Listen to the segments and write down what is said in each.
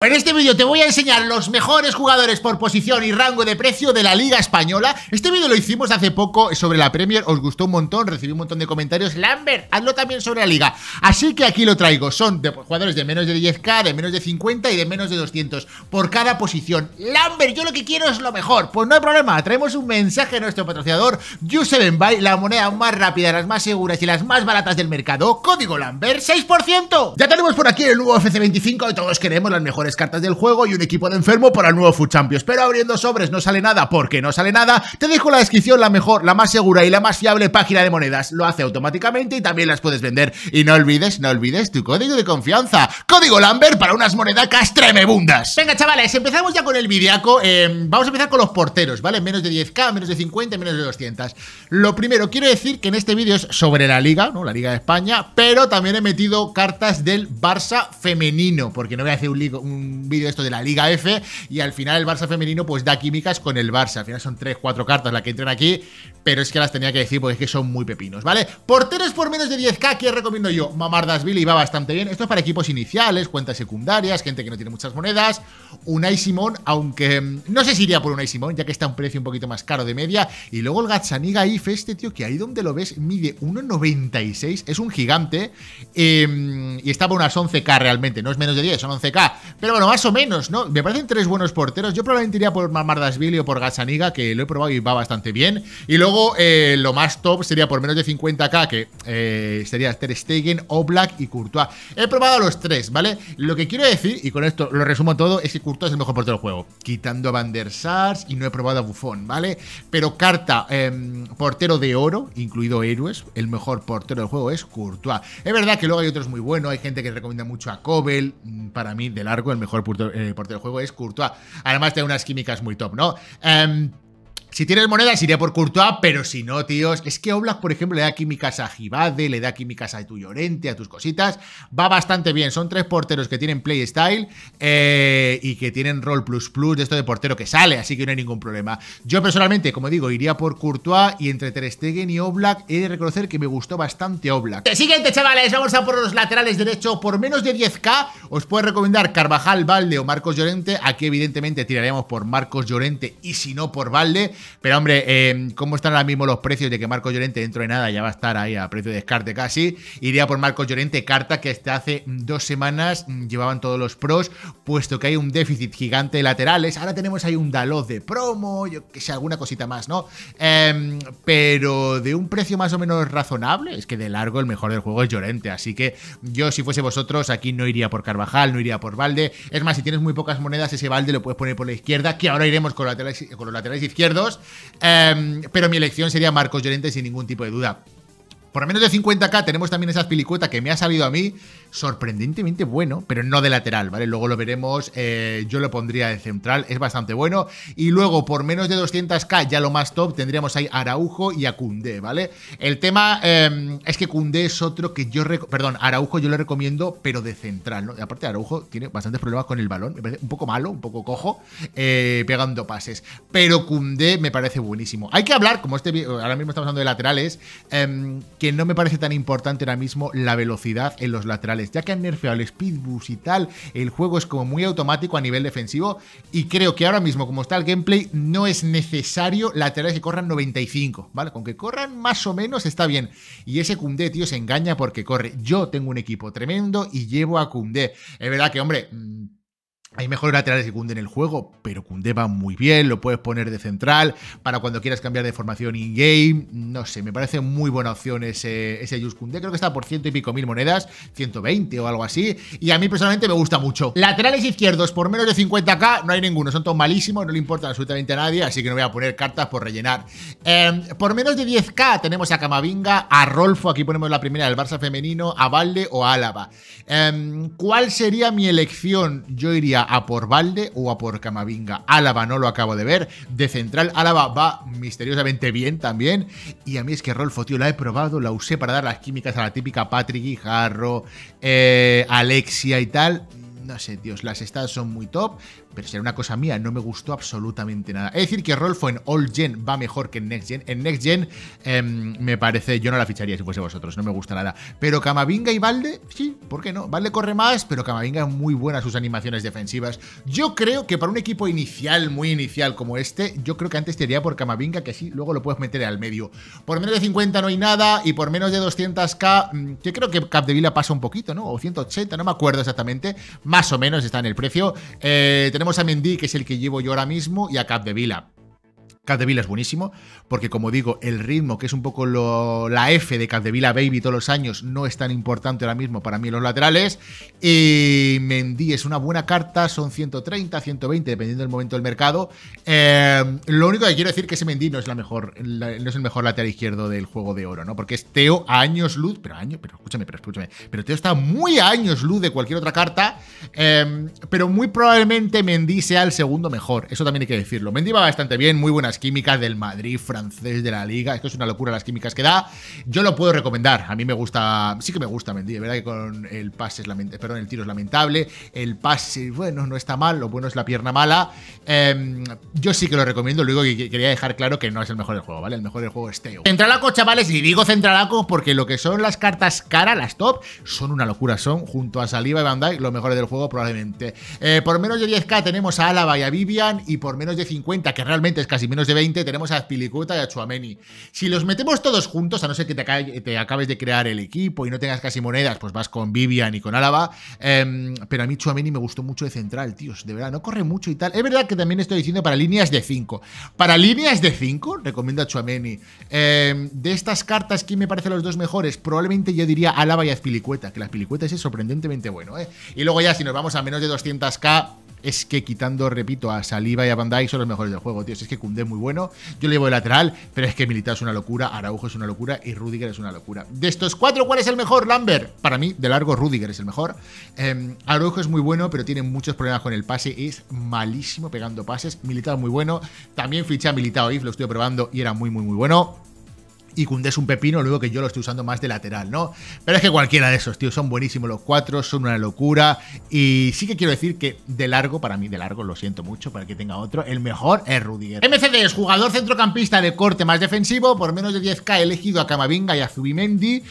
En este vídeo te voy a enseñar los mejores jugadores por posición y rango de precio de la Liga Española. Este vídeo lo hicimos hace poco sobre la Premier, os gustó un montón, recibí un montón de comentarios. Lambert, hazlo también sobre la Liga. Así que aquí lo traigo, son de, jugadores de menos de 10k, de menos de 50 y de menos de 200 por cada posición. Lambert, yo lo que quiero es lo mejor. Pues no hay problema, traemos un mensaje a nuestro patrocinador, Buy, la moneda más rápida, las más seguras y las más baratas del mercado. Código Lambert, 6%. Ya tenemos por aquí el nuevo fc 25 y todos queremos las mejores cartas del juego y un equipo de enfermo para el nuevo FUT Champions. Pero abriendo sobres no sale nada, porque no sale nada, te dejo en la descripción la mejor, la más segura y la más fiable página de monedas. Lo hace automáticamente y también las puedes vender. Y no olvides, no olvides tu código de confianza. Código Lambert para unas monedacas tremebundas. Venga, chavales, empezamos ya con el videaco. Eh, vamos a empezar con los porteros, ¿vale? Menos de 10k, menos de 50, menos de 200. Lo primero, quiero decir que en este vídeo es sobre la liga, ¿no? La liga de España, pero también he metido cartas del Barça femenino, porque no voy a hacer un, un vídeo esto de la Liga F y al final el Barça femenino pues da químicas con el Barça. Al final son 3, 4 cartas las que entran aquí, pero es que las tenía que decir porque es que son muy pepinos, ¿vale? Porteros por menos de 10k, que recomiendo yo? Mamardas Billy va bastante bien. Esto es para equipos iniciales, cuentas secundarias, gente que no tiene muchas monedas. Unai Simón, aunque mm, no sé si iría por Unai Simón, ya que está un precio un poquito más caro de media. Y luego el Gazzaniga IF, este tío que ahí donde lo ves mide 1,96, es un gigante eh, y estaba por unas 11k realmente, no es menos de 10, son 11k. Pero bueno, más o menos, ¿no? Me parecen tres buenos porteros. Yo probablemente iría por Mardasvili o por Gazzaniga, que lo he probado y va bastante bien. Y luego eh, lo más top sería por menos de 50k, que eh, sería Ter Stegen, Oblak y Courtois. He probado a los tres, ¿vale? Lo que quiero decir, y con esto lo resumo todo, es que Courtois es el mejor portero del juego. Quitando a Van der Sars y no he probado a Buffon, ¿vale? Pero carta, em, portero de oro, incluido héroes, el mejor portero del juego es Courtois. Es verdad que luego hay otros muy buenos, hay gente que recomienda mucho a Kobel, mm, para mí de largo mejor eh, portero, del juego es Courtois. Además de unas químicas muy top, ¿no? Eh... Si tienes monedas, iría por Courtois, pero si no, tíos. Es que Oblak, por ejemplo, le da químicas a Jibade, le da químicas a tu Llorente, a tus cositas. Va bastante bien. Son tres porteros que tienen playstyle eh, y que tienen rol plus plus de esto de portero que sale, así que no hay ningún problema. Yo personalmente, como digo, iría por Courtois y entre Ter Stegen y Oblak he de reconocer que me gustó bastante Oblak. Eh, siguiente, chavales, vamos a por los laterales derecho. Por menos de 10k, os puedo recomendar Carvajal, Valde o Marcos Llorente. Aquí, evidentemente, tiraríamos por Marcos Llorente y si no por Valde. Pero hombre, eh, ¿cómo están ahora mismo los precios de que Marco Llorente dentro de nada ya va a estar ahí a precio de descarte casi? Iría por Marco Llorente, carta que hasta hace dos semanas mm, llevaban todos los pros, puesto que hay un déficit gigante de laterales. Ahora tenemos ahí un Dalot de promo, yo que sé, alguna cosita más, ¿no? Em, pero de un precio más o menos razonable, es que de largo el mejor del juego es Llorente, así que yo si fuese vosotros aquí no iría por Carvajal, no iría por Valde. Es más, si tienes muy pocas monedas, ese Valde lo puedes poner por la izquierda, que ahora iremos con, con los laterales izquierdos Em, pero mi elección sería Marcos Llorente sin ningún tipo de duda. Por menos de 50k tenemos también esas pilicuetas que me ha salido a mí sorprendentemente bueno, pero no de lateral, ¿vale? Luego lo veremos, eh, yo lo pondría de central, es bastante bueno. Y luego por menos de 200k, ya lo más top, tendríamos ahí Araujo y a ¿vale? El tema em, es que Cundé es otro que yo, perdón, Araujo yo lo recomiendo, pero de central, ¿no? aparte Araujo tiene bastantes problemas con el balón, me parece un poco malo, un poco cojo, eh, pegando pases, pero Cundé me parece buenísimo. Hay que hablar, como este, ahora mismo estamos hablando de laterales, em, que no me parece tan importante ahora mismo la velocidad en los laterales, ya que han nerfeado el speed boost y tal, el juego es como muy automático a nivel defensivo y creo que ahora mismo como está el gameplay no es necesario laterales que corran 95, ¿vale? Con que corran más o menos está bien. Y ese Kunde, tío, se engaña porque corre. Yo tengo un equipo tremendo y llevo a Kundé. Es verdad que, hombre... Mm, hay mejores laterales que Cunde en el juego, pero Cunde va muy bien, lo puedes poner de central para cuando quieras cambiar de formación in-game. No sé, me parece muy buena opción ese, ese Yus Cunde. Creo que está por ciento y pico mil monedas, 120 o algo así. Y a mí personalmente me gusta mucho. Laterales izquierdos por menos de 50k, no hay ninguno, son todos malísimos, no le importan absolutamente a nadie, así que no voy a poner cartas por rellenar. Em, por menos de 10k tenemos a Camavinga, a Rolfo, aquí ponemos la primera del Barça femenino, a Valde o a Álava. Em, ¿Cuál sería mi elección? Yo iría a por Valde o a por Camavinga. Álava no lo acabo de ver. De central, Álava va misteriosamente bien también. Y a mí es que Rolfo, tío, la he probado, la usé para dar las químicas a la típica Patrick Guijarro, eh, Alexia y tal no sé, Dios, las stats son muy top, pero será una cosa mía, no me gustó absolutamente nada. Es decir, que Rolfo en All Gen va mejor que en Next Gen. En Next Gen em, me parece, yo no la ficharía si fuese vosotros, no me gusta nada. Pero Camavinga y Valde, sí, ¿por qué no? Valde corre más, pero Camavinga es muy buena sus animaciones defensivas. Yo creo que para un equipo inicial, muy inicial como este, yo creo que antes te iría por Camavinga, que así luego lo puedes meter al medio. Por menos de 50 no hay nada y por menos de 200k, yo mm, creo que Capdevila pasa un poquito, ¿no? O 180, no me acuerdo exactamente más o menos está en el precio. Eh, tenemos a Mendy, que es el que llevo yo ahora mismo, y a de Vila Capdevila es buenísimo, porque como digo, el ritmo, que es un poco la F de Capdevila Baby todos los años, no es tan importante ahora mismo para mí en los laterales. Y Mendy es una buena carta, son 130, 120, dependiendo del momento del mercado. Eh, lo único que quiero decir es que ese Mendy no es, la mejor, no es el mejor lateral izquierdo del juego de oro, ¿no? Porque es Teo a años luz, pero año, pero escúchame, pero escúchame, pero Teo está muy a años luz de cualquier otra carta, eh, pero muy probablemente Mendy sea el segundo mejor, eso también hay que decirlo. Mendy va bastante bien, muy buenas químicas del Madrid francés de la liga. esto es una locura las químicas que da. Yo lo puedo recomendar. A mí me gusta, sí que me gusta Mendy. De verdad que con el pase es lamentable, perdón, el tiro es lamentable. El pase, bueno, no está mal. Lo bueno es la pierna mala. Em, yo sí que lo recomiendo. Luego que quería dejar claro que no es el mejor del juego, ¿vale? El mejor del juego es Teo. Centralaco, chavales, y digo centralaco porque lo que son las cartas cara, las top, son una locura. Son junto a Saliva y Bandai los mejores del juego probablemente. Eh, por menos de 10k tenemos a Álava y a Vivian y por menos de 50, que realmente es casi menos de 20 tenemos a Azpilicueta y a Chuameni. Si los metemos todos juntos, a no ser que te, acabes de crear el equipo y no tengas casi monedas, pues vas con Vivian y con Álava. Em, pero a mí Chuameni me gustó mucho de central, tíos. De verdad, no corre mucho y tal. Es verdad que también estoy diciendo para líneas de 5. Para líneas de 5, recomiendo a Chuameni. Em, de estas cartas, ¿quién me parece los dos mejores? Probablemente yo diría Álava y Azpilicueta, que la Azpilicueta es sorprendentemente bueno. ¿eh? Y luego ya, si nos vamos a menos de 200k, es que quitando, repito, a Saliva y a Bandai son los mejores del juego, tíos. Es que Kunde muy bueno. Yo le llevo de lateral, pero es que Militao es una locura, Araujo es una locura y Rudiger es una locura. De estos cuatro, ¿cuál es el mejor? Lambert. Para mí, de largo, Rudiger es el mejor. Em, Araujo es muy bueno, pero tiene muchos problemas con el pase. Es malísimo pegando pases. Militao muy bueno. También fiché a Militao If, lo estoy probando y era muy, muy, muy bueno y Cundé es un pepino, luego que yo lo estoy usando más de lateral, ¿no? Pero es que cualquiera de esos, tío, son buenísimos los cuatro, son una locura. Y sí que quiero decir que de largo, para mí de largo, lo siento mucho, para que tenga otro, el mejor es Rudiger. MCD es jugador centrocampista de corte más defensivo, por menos de 10k he elegido a Camavinga y a Zubimendi.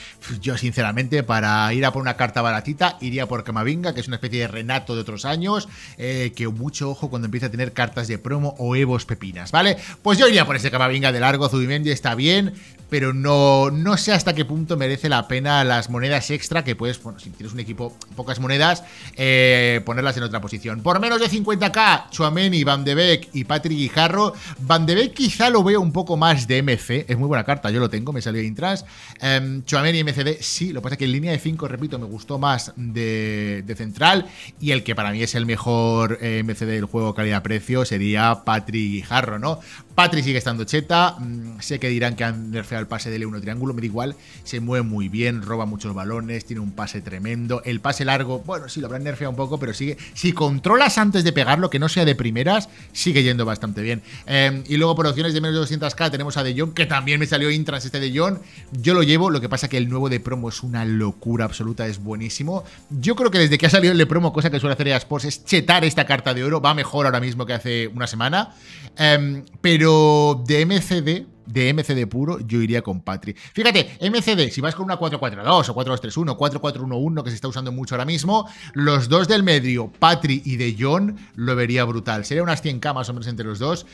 Yo, sinceramente, para ir a por una carta baratita, iría por Camavinga, que es una especie de Renato de otros años, eh, que mucho ojo cuando empieza a tener cartas de promo o Evos pepinas, ¿vale? Pues yo iría por ese Camavinga de largo, Zubimendi está bien, pero pero no, no sé hasta qué punto merece la pena las monedas extra que puedes, bueno, si tienes un equipo, pocas monedas, eh, ponerlas en otra posición. Por menos de 50k, Chuameni, Van de Beek y Patrick Guijarro. Van de Beek quizá lo veo un poco más de MC, es muy buena carta, yo lo tengo, me salió intras. Eh, em, Chuameni y MCD, sí, lo que pasa es que en línea de 5, repito, me gustó más de, central y el que para mí es el mejor eh, MCD del juego calidad-precio sería Patrick Guijarro, ¿no? Patrick sigue estando cheta. Mm, sé que dirán que han nerfeado el pase del 1 e triángulo. Me da igual. Se mueve muy bien, roba muchos balones, tiene un pase tremendo. El pase largo, bueno, sí, lo habrán nerfeado un poco, pero sigue. Si controlas antes de pegarlo, que no sea de primeras, sigue yendo bastante bien. Em, y luego por opciones de menos de 200k tenemos a De Jong, que también me salió intras este De Jong. Yo lo llevo, lo que pasa que el nuevo de promo es una locura absoluta, es buenísimo. Yo creo que desde que ha salido el de promo, cosa que suele hacer EA Sports, es chetar esta carta de oro. Va mejor ahora mismo que hace una semana. Em, pero pero de MCD de MCD puro, yo iría con Patri. Fíjate, MCD, si vas con una 4-4-2 o 4-2-3-1, 4-4-1-1 que se está usando mucho ahora mismo, los dos del medio, Patri y De John lo vería brutal. Sería unas 100 camas hombres entre los dos.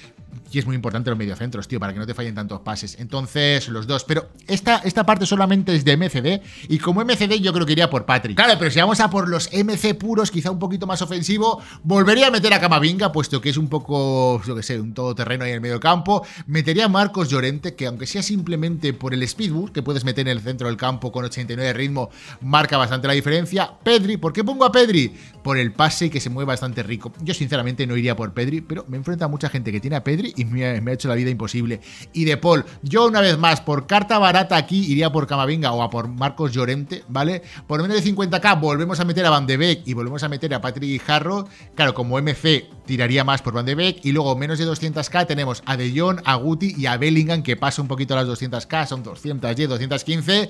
Y es muy importante los mediocentros, tío, para que no te fallen tantos pases. Entonces, los dos. Pero esta, esta parte solamente es de MCD. Y como MCD, yo creo que iría por Patri. Claro, pero si vamos a por los MC puros, quizá un poquito más ofensivo, volvería a meter a Camavinga, puesto que es un poco, yo que sé, un todoterreno ahí en el medio campo. Metería a Marcos que aunque sea simplemente por el speedboost que puedes meter en el centro del campo con 89 de ritmo, marca bastante la diferencia. Pedri, ¿por qué pongo a Pedri? Por el pase que se mueve bastante rico. Yo sinceramente no iría por Pedri, pero me enfrenta a mucha gente que tiene a Pedri y me ha, hecho la vida imposible. Y de Paul, yo una vez más, por carta barata aquí, iría por Camavinga o a por Marcos Llorente, ¿vale? Por menos de 50k volvemos a meter a Van de Beek y volvemos a meter a Patrick Jarro. Claro, como MC tiraría más por Van de Beek. Y luego, menos de 200k, tenemos a De Jong, a Guti y a Bellingham, que pasa un poquito a las 200k, son 200 210, 215.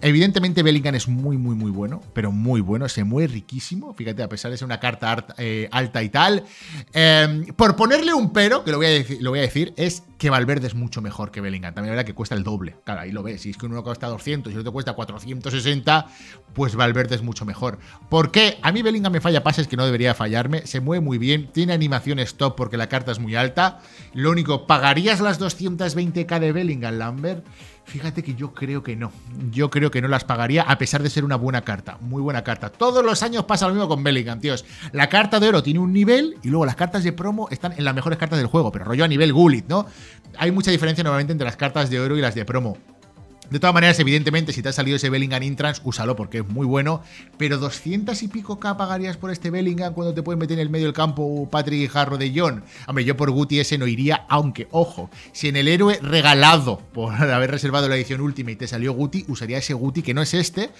evidentemente, Bellingham es muy, muy, muy bueno, pero muy bueno, se mueve riquísimo. Fíjate, a pesar de ser una carta eh, alta, y tal. Em, por ponerle un pero, que lo voy, a lo voy a decir, es que Valverde es mucho mejor que Bellingham. También la verdad que cuesta el doble. Claro, ahí lo ves. Si es que uno cuesta 200 y el otro cuesta 460, pues Valverde es mucho mejor. ¿Por qué? A mí Bellingham me falla pases que no debería fallarme. Se mueve muy bien, tiene animación stop porque la carta es muy alta. Lo único, ¿pagarías las 220k de Bellingham Lambert? Fíjate que yo creo que no. Yo creo que no las pagaría, a pesar de ser una buena carta. Muy buena carta. Todos los años pasa lo mismo con Bellingham, tíos. La carta de oro tiene un nivel y luego las cartas de promo están en las mejores cartas del juego, pero rollo a nivel Gulit, ¿no? Hay mucha diferencia normalmente entre las cartas de oro y las de promo. De todas maneras, evidentemente, si te ha salido ese Bellingham Intrans, úsalo porque es muy bueno. Pero 200 y pico K pagarías por este Bellingham cuando te puedes meter en el medio del campo Patrick Jarro de John. Hombre, yo por Guti ese no iría, aunque, ojo, si en el héroe regalado por haber reservado la edición última y te salió Guti, usaría ese Guti que no es este,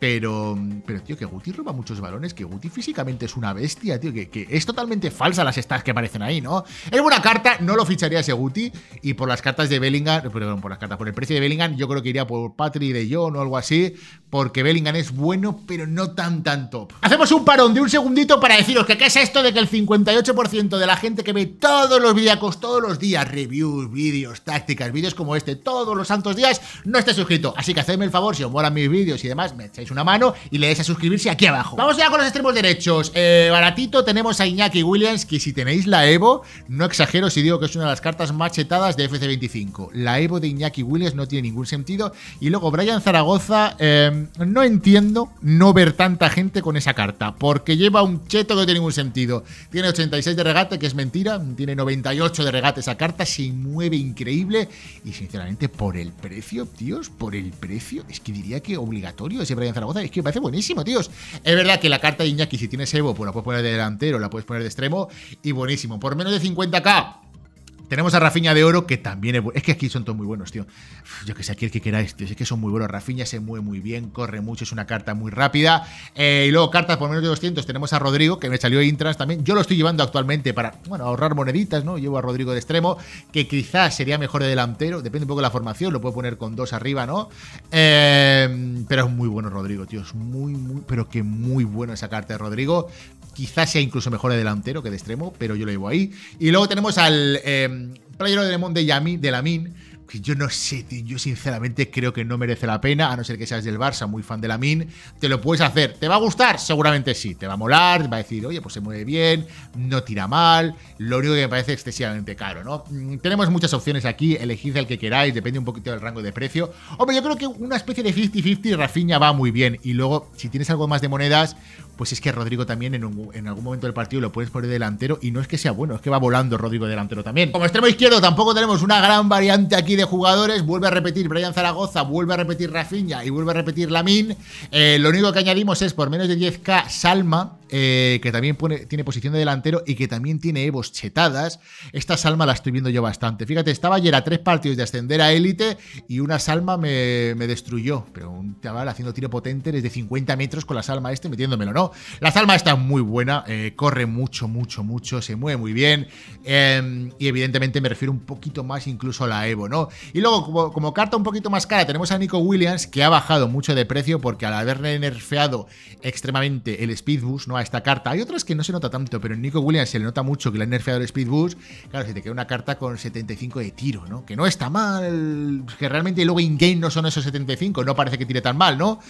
pero, mm, pero, tío, que Guti roba muchos balones, que Guti físicamente es una bestia, tío, que, es totalmente falsa las stats que aparecen ahí, ¿no? Es una carta, no lo ficharía ese Guti, y por las cartas de Bellingham, perdón, por las cartas, por el precio de Bellingham, yo creo que iría por Patri de John o algo así, porque Bellingham es bueno, pero no tan tan top. Hacemos un parón de un segundito para deciros que qué es esto de que el 58% de la gente que ve todos los videacos, todos los días, reviews, vídeos, tácticas, vídeos como este, todos los santos días, no esté suscrito. Así que hacedme el favor, si os molan mis vídeos y demás, me echáis una mano y le deis a suscribirse aquí abajo. Vamos ya con los extremos derechos. Eh, baratito tenemos a Iñaki Williams, que si tenéis la Evo, no exagero si digo que es una de las cartas más chetadas de FC25. La Evo de Iñaki Williams no tiene ningún sentido. Y luego Brian Zaragoza... Eh, Mm, no entiendo no ver tanta gente con esa carta, porque lleva un cheto que no tiene ningún sentido. Tiene 86 de regate, que es mentira, tiene 98 de regate esa carta, se mueve increíble y sinceramente por el precio, tíos, por el precio, es que diría que obligatorio ese Brian Zaragoza, es que parece buenísimo, tíos. Es verdad que la carta de Iñaki, si tienes Evo, pues la puedes poner de delantero, la puedes poner de extremo y buenísimo. Por menos de 50k, tenemos a Rafiña de Oro, que también es, es que aquí son todos muy buenos, tío. yo que sé, aquí el que queráis, tío. Es que son muy buenos. Rafiña se mueve muy bien, corre mucho, es una carta muy rápida. Eh, y luego cartas por menos de 200. Tenemos a Rodrigo, que me salió intras también. Yo lo estoy llevando actualmente para, bueno, ahorrar moneditas, ¿no? Llevo a Rodrigo de extremo, que quizás sería mejor de delantero. Depende un poco de la formación, lo puedo poner con dos arriba, ¿no? Eh, pero es muy bueno Rodrigo, tío. Es muy, muy, pero que muy bueno esa carta de Rodrigo. Quizás sea incluso mejor de delantero que de extremo, pero yo lo llevo ahí. Y luego tenemos al eh, em, playero de Lemon de, la de que yo no sé, Yo sinceramente creo que no merece la pena, a no ser que seas del Barça, muy fan de la Min. Te lo puedes hacer. ¿Te va a gustar? Seguramente sí. Te va a molar, te va a decir, oye, pues se mueve bien, no tira mal. Lo único que me parece excesivamente caro, ¿no? Mm, tenemos muchas opciones aquí, elegid el que queráis, depende un poquito del rango de precio. Hombre, yo creo que una especie de 50-50 Rafinha va muy bien. Y luego, si tienes algo más de monedas, pues es que Rodrigo también en, algún momento del partido lo puedes poner delantero y no es que sea bueno, es que va volando Rodrigo delantero también. Como extremo izquierdo tampoco tenemos una gran variante aquí de jugadores, vuelve a repetir Brian Zaragoza, vuelve a repetir Rafinha y vuelve a repetir Lamin. Eh, lo único que añadimos es por menos de 10k Salma, eh, que también tiene posición de delantero y que también tiene Evos chetadas. Esta Salma la estoy viendo yo bastante. Fíjate, estaba ayer a tres partidos de ascender a élite y una Salma me, destruyó. Pero un chaval haciendo tiro potente desde 50 metros con la Salma este metiéndomelo, ¿no? La Salma está muy buena, eh, corre mucho, mucho, mucho, se mueve muy bien. Em, y evidentemente me refiero un poquito más incluso a la Evo, ¿no? Y luego, como, carta un poquito más cara, tenemos a Nico Williams, que ha bajado mucho de precio porque al haberle nerfeado extremadamente el Speedbus, ¿no? esta carta. Hay otras que no se nota tanto, pero en Nico Williams se le nota mucho que la han nerfeado el Speed Boost. Claro, se te queda una carta con 75 de tiro, ¿no? Que no está mal, que realmente luego in-game no son esos 75, no parece que tire tan mal, ¿no?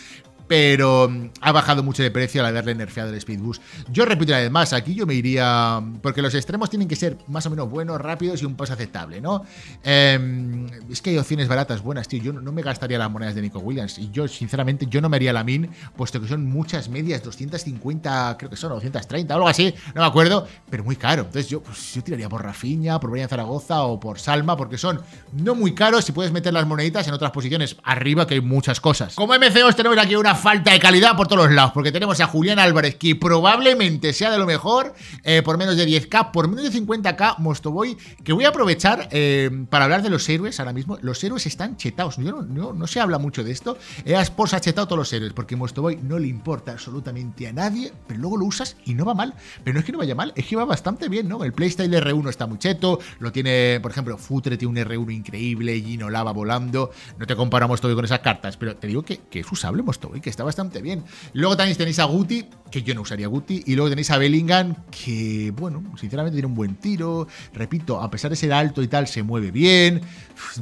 pero mm, ha bajado mucho de precio al haberle nerfeado el boost. Yo repito además, aquí yo me iría, mm, porque los extremos tienen que ser más o menos buenos, rápidos y un paso aceptable, ¿no? Em, es que hay opciones baratas, buenas, tío. Yo no me gastaría las monedas de Nico Williams y yo, sinceramente, yo no me haría la min, puesto que son muchas medias, 250, creo que son 230, algo así, no me acuerdo, pero muy caro. Entonces yo, pues, yo tiraría por Rafinha, por Brian Zaragoza o por Salma, porque son no muy caros y puedes meter las moneditas en otras posiciones arriba, que hay muchas cosas. Como MCOs tenemos aquí una falta de calidad por todos lados, porque tenemos a Julián Álvarez, que probablemente sea de lo mejor, eh, por menos de 10k, por menos de 50k, Mostoboy, que voy a aprovechar eh, para hablar de los héroes ahora mismo. Los héroes están chetados, no, no, se habla mucho de esto. es por ha chetado todos los héroes, porque Mostoboy no le importa absolutamente a nadie, pero luego lo usas y no va mal. Pero no es que no vaya mal, es que va bastante bien, ¿no? El playstyle R1 está muy cheto, lo tiene, por ejemplo, Futre tiene un R1 increíble, Gino Lava volando. No te comparamos todo con esas cartas, pero te digo que, que es usable Mostoboy, que está bastante bien. Luego también tenéis a Guti, que yo no usaría Guti, y luego tenéis a Bellingham, que, bueno, sinceramente tiene un buen tiro, repito, a pesar de ser alto y tal, se mueve bien.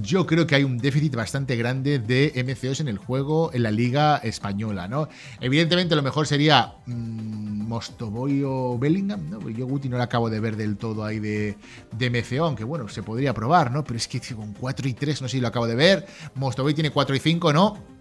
Yo creo que hay un déficit bastante grande de MCOs en el juego, en la liga española, ¿no? Evidentemente lo mejor sería mm, Mostoboy o Bellingham, ¿no? Yo Guti no lo acabo de ver del todo ahí de, de MCO, aunque bueno, se podría probar, ¿no? Pero es que con 4 y 3, no sé si lo acabo de ver, Mostoboy tiene 4 y 5, ¿no?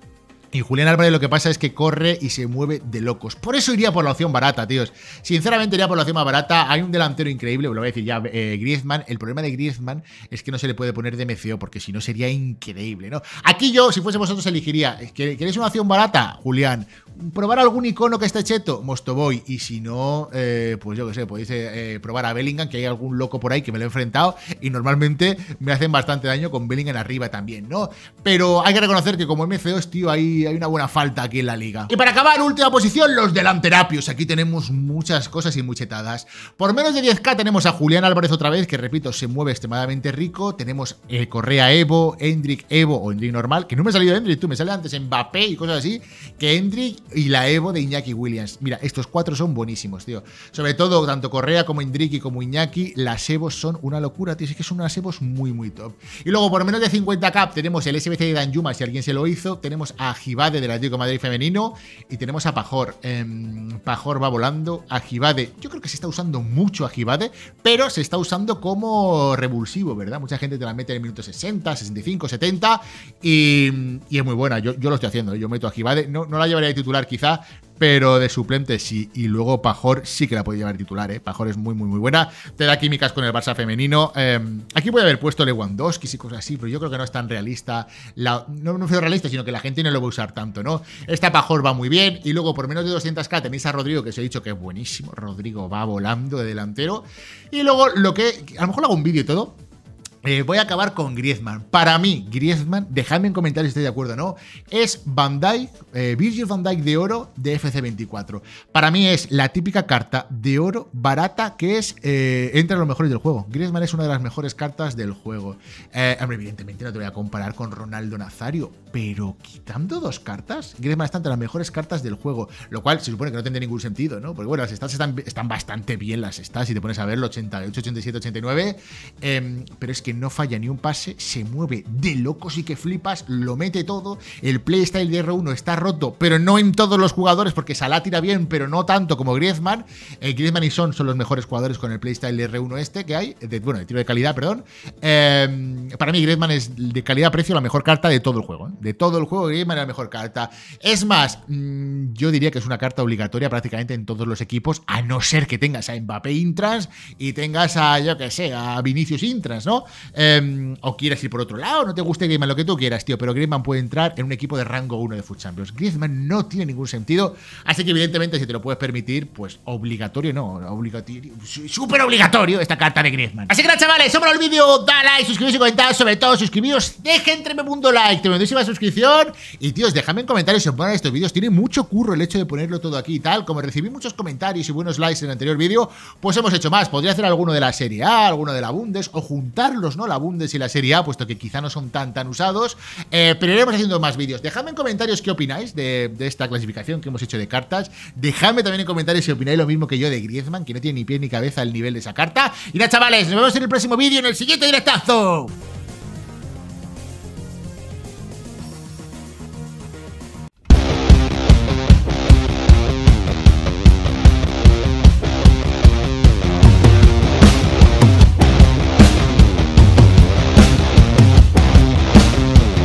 Y Julián Álvarez lo que pasa es que corre y se mueve de locos. Por eso iría por la opción barata, tíos. Sinceramente iría por la opción más barata. Hay un delantero increíble, lo voy a decir ya, eh, Griezmann. El problema de Griezmann es que no se le puede poner de MCO porque si no sería increíble, ¿no? Aquí yo, si fuese vosotros, elegiría. Eh, ¿Queréis una opción barata? Julián. ¿Probar algún icono que esté cheto? Mostoboy. Y si no, eh, pues yo qué sé, podéis probar a Bellingham, que hay algún loco por ahí que me lo he enfrentado y normalmente me hacen bastante daño con Bellingham arriba también, ¿no? Pero hay que reconocer que como es tío, hay hay, una buena falta aquí en la liga. Y para acabar, última posición, los delanterapios. Aquí tenemos muchas cosas y muchetadas. Por menos de 10k tenemos a Julián Álvarez otra vez, que repito, se mueve extremadamente rico. Tenemos eh, Correa Evo, Hendrik Evo o Hendrik normal, que no me ha salido Hendrik, tú me sale antes Mbappé y cosas así, que Hendrik y la Evo de Iñaki Williams. Mira, estos cuatro son buenísimos, tío. Sobre todo, tanto Correa como Hendrik y como Iñaki, las Evos son una locura, tío. Es que son unas Evos muy, muy top. Y luego, por menos de 50k tenemos el SBC de Dan Yuma, si alguien se lo hizo. Tenemos a Ajibade del Atlético de Madrid femenino y tenemos a Pajor. Em, Pajor va volando, a Ajibade, yo creo que se está usando mucho a Ajibade, pero se está usando como revulsivo, ¿verdad? Mucha gente te la mete en el minuto 60, 65, 70 y, y es muy buena, yo, lo estoy haciendo, ¿eh? yo meto a Ajibade, no, no la llevaría de titular quizá, pero de suplente sí. Y luego Pajor sí que la puede llevar titular, ¿eh? Pajor es muy, muy, muy buena. Te da químicas con el Barça femenino. Em, aquí puede haber puesto Lewandowski y cosas así, pero yo creo que no es tan realista. no, no realista, sino que la gente no lo va a usar tanto, ¿no? Esta Pajor va muy bien. Y luego, por menos de 200k, tenéis a Rodrigo, que os he dicho que es buenísimo. Rodrigo va volando de delantero. Y luego, lo que. A lo mejor hago un vídeo y todo eh, voy a acabar con Griezmann. Para mí, Griezmann, dejadme en comentarios si estáis de acuerdo o no, es Van Dyke, eh, Virgil Van Dyke de oro de FC24. Para mí es la típica carta de oro barata que es eh, entre los mejores del juego. Griezmann es una de las mejores cartas del juego. Eh, hombre, evidentemente no te voy a comparar con Ronaldo Nazario, pero quitando dos cartas, Griezmann está entre las mejores cartas del juego, lo cual se supone que no tendría ningún sentido, ¿no? Porque bueno, las stats están, están bastante bien, las stats, si te pones a ver verlo, 88, 87, 89, pero es que que no falla ni un pase, se mueve de locos y que flipas, lo mete todo. El playstyle de R1 está roto, pero no en todos los jugadores, porque Salah tira bien, pero no tanto como Griezmann. Eh, Griezmann y Son son los mejores jugadores con el playstyle de R1 este que hay, bueno, de tiro de calidad, perdón. Em, para mí Griezmann es de calidad-precio la mejor carta de todo el juego. ¿eh? De todo el juego Griezmann es la mejor carta. Es más, mm, yo diría que es una carta obligatoria prácticamente en todos los equipos, a no ser que tengas a Mbappé intrans y tengas a, yo que sé, a Vinicius intrans, ¿no? Em, o quieres ir por otro lado, no te guste Griezmann, lo que tú quieras, tío. Pero Griezmann puede entrar en un equipo de rango 1 de Foot Champions. Griezmann no tiene ningún sentido. Así que, evidentemente, si te lo puedes permitir, pues obligatorio no. Obligatorio. Súper obligatorio esta carta de Griezmann. Así que nada, chavales, sobre el vídeo, da like, suscribiros y comentad. Sobre todo, suscribiros, dejen mundo like, te una suscripción. Y tíos, déjame en comentarios si os ponen estos vídeos. Tiene mucho curro el hecho de ponerlo todo aquí y tal. Como recibí muchos comentarios y buenos likes en el anterior vídeo, pues hemos hecho más. Podría hacer alguno de la Serie A, alguno de la Bundes, o juntarlo ¿no? La Bundes y la Serie A, puesto que quizá no son tan tan usados. Eh, pero iremos haciendo más vídeos. Dejadme en comentarios qué opináis de, de, esta clasificación que hemos hecho de cartas. Dejadme también en comentarios si opináis lo mismo que yo de Griezmann, que no tiene ni pie ni cabeza el nivel de esa carta. Y nada, chavales, nos vemos en el próximo vídeo, en el siguiente directazo.